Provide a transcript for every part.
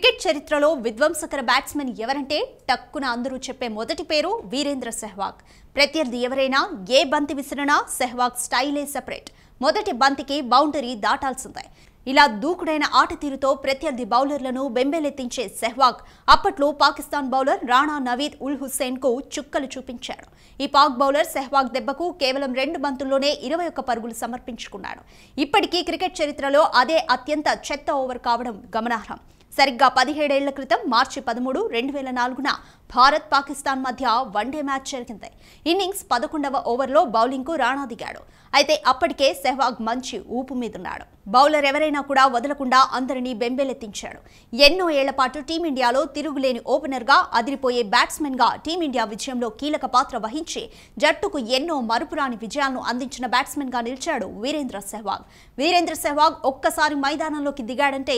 cricket చరిత్రలో విధ్వంసకర batsmen ఎవరంటే టక్కున అందరూ చెప్పే మొదటి పేరు వీరేంద్ర సెహ్వాగ్ ప్రత్యర్థి ఎవరైనా ఏ బంతి విసిరినా సెహ్వాగ్ స్టైలే సెపరేట్ మొదటి బంతికి బౌండరీ దాటాల్సిందే ఇలా దూకుడైన ఆట తీరుతో ప్రత్యర్థి బౌలర్లను బెంబేలెత్తించే సెహ్వాగ్ అప్పట్లో పాకిస్తాన్ బౌలర్ రాణా నవీద్ ఉల్ హుస్సేన్ కు చుక్కలు చూపించాడు ఈ పాక్ బౌలర్ సెహ్వాగ్ దెబ్బకు కేవలం రెండు బంతుల్లోనే ఇరవై ఒక్క పరుగులు సమర్పించుకున్నాడు ఇప్పటికీ క్రికెట్ చరిత్రలో అదే అత్యంత చెత్త ఓవర్ కావడం గమనార్హం సరిగ్గా పదిహేడేళ్ల క్రితం మార్చి పదమూడు రెండు వేల నాలుగున భారత్ పాకిస్తాన్ మధ్య వన్డే మ్యాచ్ జరిగింది ఇన్నింగ్స్ పదకొండవ ఓవర్లో బౌలింగ్కు రాణా దిగాడు అయితే అప్పటికే సెహ్వాగ్ మంచి ఊపు మీదున్నాడు బౌలర్ ఎవరైనా కూడా వదలకుండా అందరినీ బెంబేలెత్తించాడు ఎన్నో ఏళ్ల పాటు టీమిండియాలో తిరుగులేని ఓపెనర్గా అదిరిపోయే బ్యాట్స్మెన్గా టీమిండియా విజయంలో కీలక పాత్ర వహించి జట్టుకు ఎన్నో మరుపురాని విజయాలను అందించిన బ్యాట్స్మెన్గా నిలిచాడు వీరేంద్ర సెహ్వాగ్ వీరేంద్ర సెహ్వాగ్ ఒక్కసారి మైదానంలోకి దిగాడంటే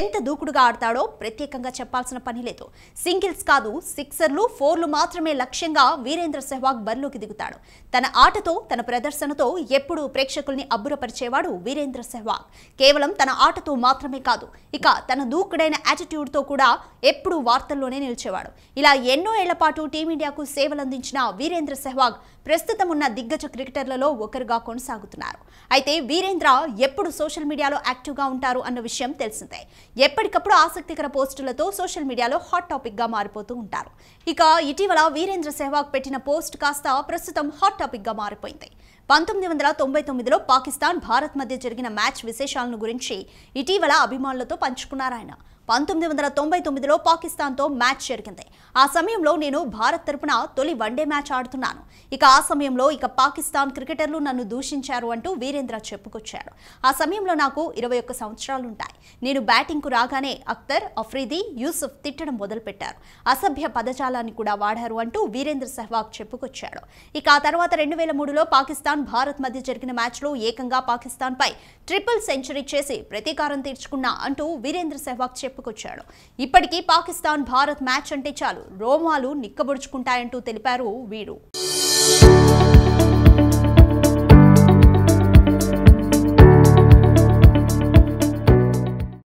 ఎంత దూకుడుగా ఆడతాడో ప్రత్యేకంగా చెప్పాల్సిన పని లేదు సింగిల్స్ కాదు సిక్సర్లు ఫోర్లు మాత్రమే లక్ష్యంగా వీరేంద్ర సెహ్వాగ్ బరిలోకి దిగుతాడు తన ఆటతో తన ప్రదర్శనతో ఎప్పుడూ ప్రేక్షకుల్ని అబ్బురపరిచేవాడు వీరేంద్ర సెహ్వాగ్ కేవలం తన ఆటతో మాత్రమే కాదు ఇక తన దూకుడైన యాటిట్యూడ్తో కూడా ఎప్పుడూ వార్తల్లోనే నిలిచేవాడు ఇలా ఎన్నో ఏళ్ల పాటు టీమిండియాకు సేవలందించిన వీరేంద్ర సెహ్వాగ్ ప్రస్తుతం ఉన్న దిగ్గజ క్రికెటర్లలో ఒకరుగా కొనసాగుతున్నారు అయితే వీరేంద్ర ఎప్పుడు సోషల్ మీడియాలో యాక్టివ్గా ఉంటారు అన్న విషయం తెలిసిందే ఎప్పటికప్పుడు ఆసక్తికర పోస్టులతో సోషల్ మీడియాలో హాట్ టాపిక్గా మారిపోతూ ఉంటారు ఇక ఇటీవల వీరేంద్ర సెహ్వాగ్ పెట్టిన పోస్ట్ కాస్త ప్రస్తుతం హాట్ టాపిక్గా మారిపోయింది పంతొమ్మిది వందల తొంభై తొమ్మిదిలో పాకిస్తాన్ భారత్ మధ్య జరిగిన మ్యాచ్ విశేషాలను గురించి ఇటీవల అభిమానులతో పంచుకున్నారాయన పంతొమ్మిది వందల తొంభై తొమ్మిదిలో పాకిస్తాన్తో మ్యాచ్ జరిగింది ఆ సమయంలో నేను భారత్ తరపున తొలి వన్డే మ్యాచ్ ఆడుతున్నాను ఇక ఆ సమయంలో ఇక పాకిస్తాన్ క్రికెటర్లు నన్ను దూషించారు అంటూ వీరేంద్ర చెప్పుకొచ్చాడు ఆ సమయంలో నాకు ఇరవై ఒక్క సంవత్సరాలుంటాయి నేను బ్యాటింగ్కు రాగానే అఖ్తర్ అఫ్రీది యూసుఫ్ తిట్టడం మొదలుపెట్టారు అసభ్య పదజాలాన్ని కూడా వాడారు అంటూ వీరేంద్ర సెహ్వాగ్ చెప్పుకొచ్చాడు ఇక ఆ తర్వాత రెండు వేల మూడులో పాకిస్తాన్ భారత్ మధ్య జరిగిన మ్యాచ్లో ఏకంగా పాకిస్తాన్పై ట్రిపుల్ సెంచరీ చేసి ప్రతీకారం తీర్చుకున్నా అంటూ వీరేంద్ర సెహ్వాగ్ చెప్పు చెప్పుకొచ్చాడు ఇప్పటికీ పాకిస్తాన్ భారత్ మ్యాచ్ అంటే చాలు రోమాలు నిక్కబుడుచుకుంటాయంటూ తెలిపారు వీరు